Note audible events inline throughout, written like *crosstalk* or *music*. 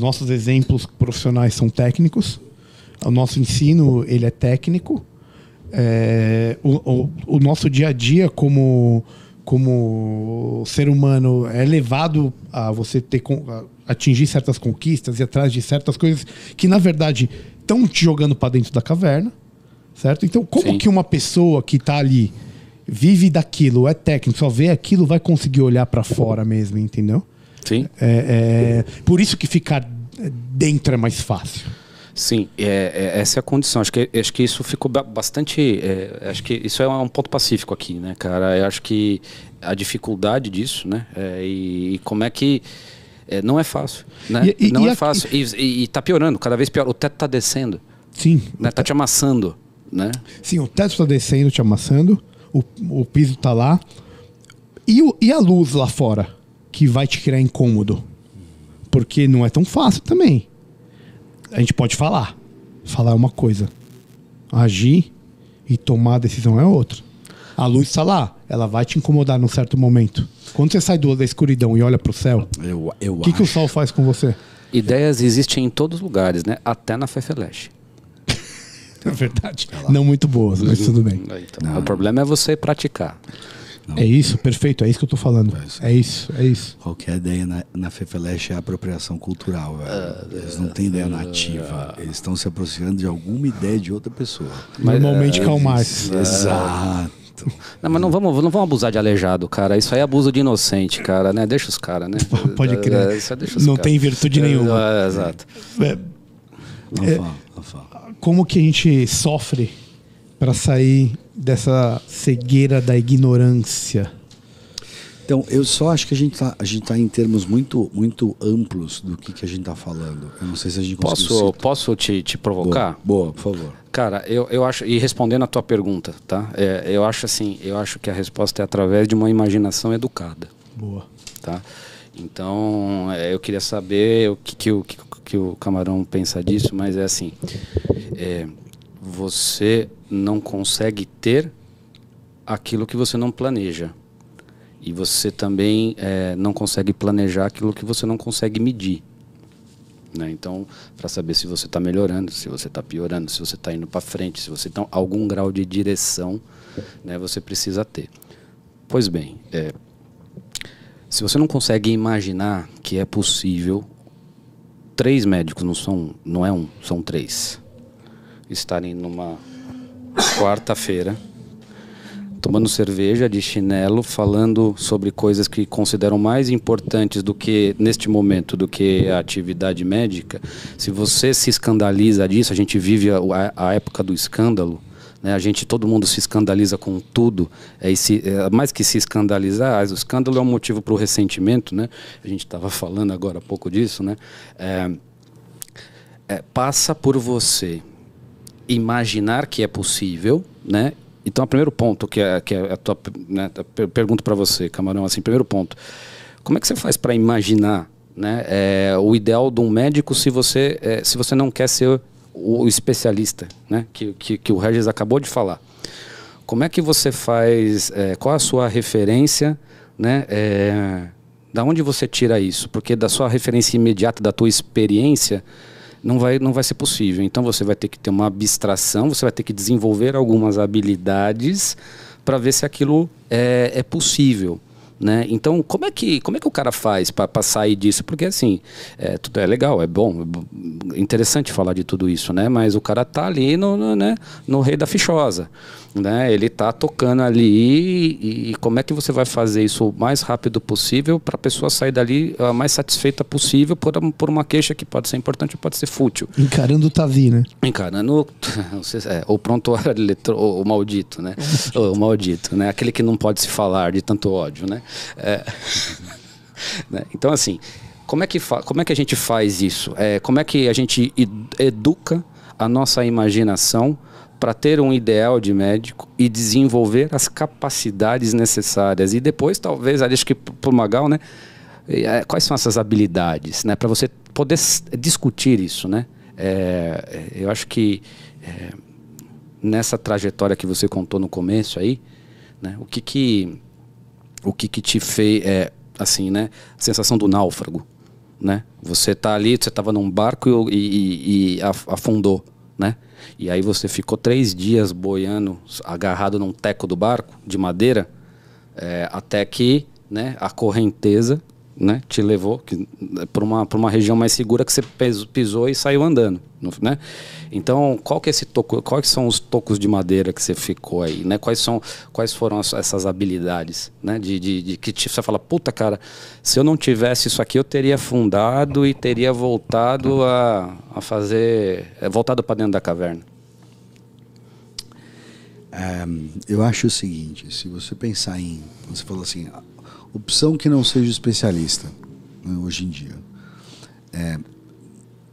nossos exemplos profissionais são técnicos, o nosso ensino ele é técnico, é, o, o, o, nosso dia a dia como, como ser humano é levado a você ter a atingir certas conquistas e atrás de certas coisas que na verdade estão te jogando para dentro da caverna, certo? Então como Sim. que uma pessoa que está ali vive daquilo, é técnico, só vê aquilo, vai conseguir olhar para fora mesmo, entendeu? Sim. É, é, por isso que ficar dentro é mais fácil. Sim, é, é, essa é a condição. Acho que, acho que isso ficou bastante. É, acho que isso é um ponto pacífico aqui, né, cara? Eu acho que a dificuldade disso, né? É, e, e, como é que. É, não é fácil, né? E, e, não é fácil. E, está piorando, cada vez pior. O teto está descendo. Sim. Né? Tá te amassando, né? Sim, o teto está descendo, te amassando. O, o piso está lá. E, o, e a luz lá fora? que vai te criar incômodo. Porque não é tão fácil também. A gente pode falar. Falar é uma coisa. Agir e tomar a decisão é outra. A luz está lá, ela vai te incomodar num certo momento. Quando você sai do, da escuridão e olha para o céu, o que, que o sol faz com você? Ideias existem em todos os lugares, né? Até na Fefeleche. *laughs* é verdade. Não muito boas, mas tudo bem. então, o problema é você praticar. Não. É isso, perfeito, é isso que eu estou falando. É isso. é isso, é isso. Qualquer ideia na, na é apropriação cultural, velho. É, Eles não têm ideia nativa. É. Eles estão se aproximando de alguma ideia de outra pessoa. Normalmente calmar. É, Karl Exato. Não, mas não vamos, não vamos abusar de aleijado, cara. Isso aí é abuso de inocente, cara, né? Deixa os caras, né? *laughs* Pode crer. É, não cara. tem virtude nenhuma. É, é, exato. É, não Como que a gente sofre para sair dessa cegueira da ignorância? Então, eu só acho que a gente está tá em termos muito, muito amplos do que, que a gente está falando. Eu não sei se a gente Posso, posso te, te provocar? Boa, boa, por favor. Cara, eu, eu acho, e respondendo a tua pergunta, tá? É, eu acho assim, eu acho que a resposta é através de uma imaginação educada. Boa. Tá? Então, é, eu queria saber o que, que, o, que, que o Camarão pensa disso, mas é assim. É, você não consegue ter aquilo que você não planeja. E você também é, não consegue planejar aquilo que você não consegue medir. Né? Então, para saber se você está melhorando, se você está piorando, se você está indo para frente, se você tem tá algum grau de direção, né, você precisa ter. Pois bem, é, se você não consegue imaginar que é possível, três médicos, não, são, não é um, são três estarem numa quarta-feira tomando cerveja de chinelo, falando sobre coisas que consideram mais importantes do que neste momento do que a atividade médica. Se você se escandaliza disso, a gente vive a, a época do escândalo. Né? A gente, todo mundo se escandaliza com tudo. É esse, é, mais que se escandalizar, o escândalo é um motivo para o ressentimento, né? A gente estava falando agora há pouco disso, né? É, é, passa por você imaginar que é possível, né? Então, o primeiro ponto que é, que é a tua né, pergunta para você, Camarão, assim, primeiro ponto, como é que você faz para imaginar, né, é, o ideal de um médico se você é, se você não quer ser o, especialista, né, que, que, que o Regis acabou de falar? Como é que você faz? É, qual é a sua referência, né? É, da onde você tira isso? Porque da sua referência imediata, da tua experiência não vai, não vai ser possível. Então você vai ter que ter uma abstração, você vai ter que desenvolver algumas habilidades para ver se aquilo é, é possível. Né? Então, como é, que, como é que o cara faz para sair disso? Porque, assim, é, tudo é legal, é bom, é interessante falar de tudo isso, né? Mas o cara tá ali no, no, né, no rei da fichosa. Né? Ele está tocando ali e, e, como é que você vai fazer isso o mais rápido possível para a pessoa sair dali a mais satisfeita possível por, por uma queixa que pode ser importante pode ser fútil. Encarando o Tavi, né? Encarando *laughs* é, *laughs* o prontuário eletro, o, o maldito, né? o, o maldito, né? Aquele que não pode se falar de tanto ódio, né? É, *laughs* né? Então assim como é que, como é que a gente faz isso? É, como é que a gente educa a nossa imaginação para ter um ideal de médico e desenvolver as capacidades necessárias. E depois, talvez, acho que por Magal, né? É, quais são essas habilidades, né? Para você poder discutir isso, né? É, é, eu acho que é, nessa trajetória que você contou no começo aí, né? O que que, o que, que te fez, é, assim, né? A sensação do náufrago, né? Você tá ali, você estava num barco e, e, e afundou, né? E aí você ficou três dias boiando, agarrado num teco do barco de madeira, é, até que né, a correnteza né, te levou né, para uma, uma região mais segura que você pisou e saiu andando, né? Então, qual que é esse toco, quais são os tocos de madeira que você ficou aí, né? Quais são, quais foram as, essas habilidades, né? De, de, de que te, você fala, puta cara, se eu não tivesse isso aqui, eu teria fundado e teria voltado a, a fazer, é, voltado para dentro da caverna. Um, eh, eu acho o seguinte, se você pensar em, você falou assim, opção que não seja especialista né, hoje em dia. É,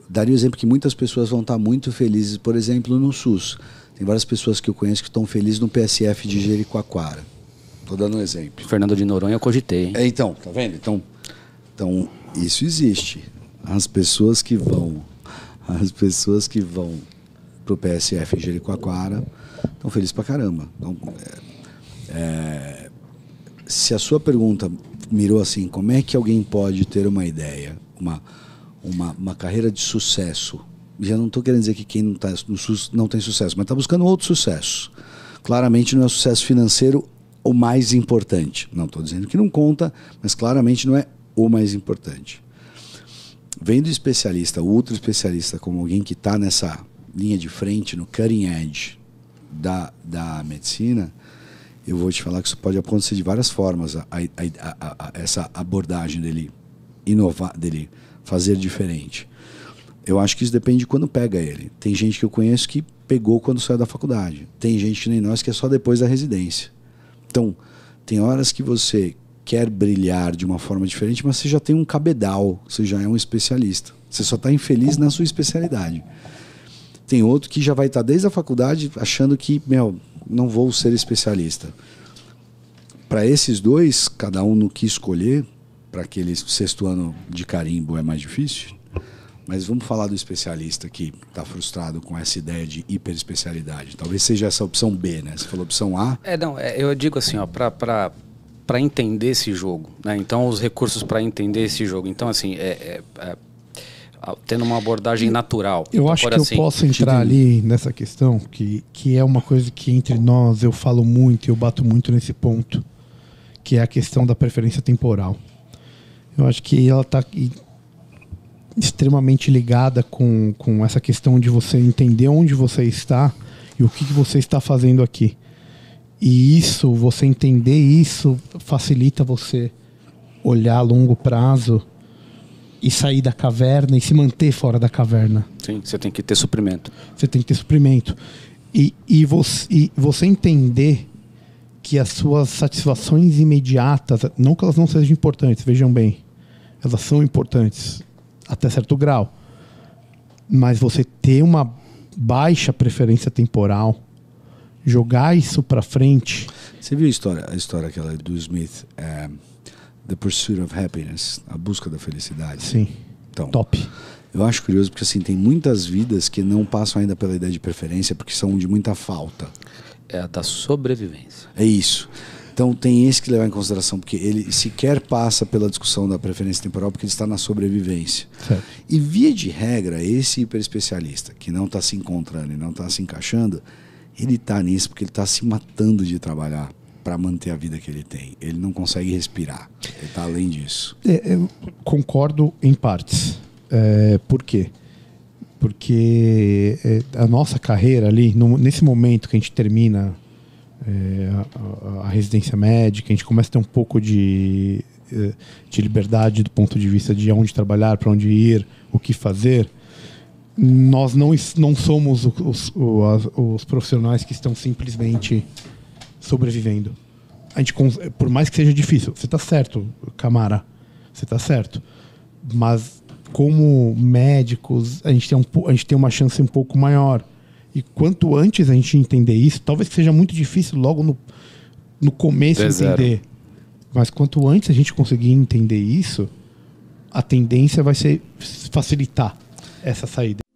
daria o exemplo que muitas pessoas vão estar muito felizes, por exemplo, no SUS. Tem várias pessoas que eu conheço que estão felizes no PSF de Jericoacoara. Estou dando um exemplo. Fernando de Noronha eu cogitei. É, então, tá vendo? Então, então, isso existe. As pessoas que vão, as pessoas que vão para o PSF em Jericoacoara estão felizes pra caramba. Então, é, é se a sua pergunta mirou assim, como é que alguém pode ter uma ideia, uma, uma, uma carreira de sucesso? Já não estou querendo dizer que quem não, tá, no, não tem sucesso, mas está buscando outro sucesso. Claramente não é sucesso financeiro o mais importante. Não estou dizendo que não conta, mas claramente não é o mais importante. Vendo especialista, outro especialista, como alguém que está nessa linha de frente, no cutting edge da, da medicina, eu vou te falar que isso pode acontecer de várias formas. A, a, a, essa abordagem dele inovar, dele fazer diferente. Eu acho que isso depende de quando pega ele. Tem gente que eu conheço que pegou quando saiu da faculdade. Tem gente que nem nós que é só depois da residência. Então, tem horas que você quer brilhar de uma forma diferente, mas você já tem um cabedal, você já é um especialista. Você só está infeliz na sua especialidade. Tem outro que já vai estar tá desde a faculdade achando que, meu, não vou ser especialista. Para esses dois, cada um no que escolher, para aquele sexto ano de carimbo é mais difícil. Mas vamos falar do especialista que está frustrado com essa ideia de hiperespecialidade. Talvez seja essa opção B, né? Você falou opção A. É, não, é, eu digo assim, ó, para entender esse jogo, né? Então, os recursos para entender esse jogo. Então, assim, é, é, é tendo uma abordagem natural. Eu então, acho que assim. eu posso entrar ali nessa questão, que, que é uma coisa que entre nós eu falo muito e eu bato muito nesse ponto, que é a questão da preferência temporal. Eu acho que ela está extremamente ligada com, com essa questão de você entender onde você está e o que, que você está fazendo aqui. E isso, você entender isso, facilita você olhar a longo prazo e sair da caverna e se manter fora da caverna. Sim, você tem que ter suprimento. Você tem que ter suprimento. E, e, você, e você entender que as suas satisfações imediatas, não que elas não sejam importantes, vejam bem, elas são importantes até certo grau, mas você ter uma baixa preferência temporal, jogar isso para frente. Você viu a história, a história aquela do Smith? É The Pursuit of Happiness, A Busca da Felicidade. Sim. Então, Top. Eu acho curioso porque assim tem muitas vidas que não passam ainda pela ideia de preferência porque são de muita falta. É a da sobrevivência. É isso. Então tem esse que levar em consideração porque ele sequer passa pela discussão da preferência temporal porque ele está na sobrevivência. Certo. E via de regra esse hiperespecialista que não está se encontrando e não está se encaixando, ele está nisso porque ele está se matando de trabalhar para manter a vida que ele tem. Ele não consegue respirar. Ele está além disso. eu é, é, concordo em partes. É, por quê? Porque é, a nossa carreira ali, nesse momento que a gente termina é, a, a, residência médica, a gente começa a ter um pouco de, de liberdade do ponto de vista de onde trabalhar, para onde ir, o que fazer. Nós não, não somos os, os, os profissionais que estão simplesmente sobrevivendo. A gente, por mais que seja difícil, você está certo, Camara, você está certo. Mas como médicos, a gente, tem um, a gente tem uma chance um pouco maior. E quanto antes a gente entender isso, talvez seja muito difícil logo no, no começo entender. Mas quanto antes a gente conseguir entender isso, a tendência vai ser facilitar essa saída.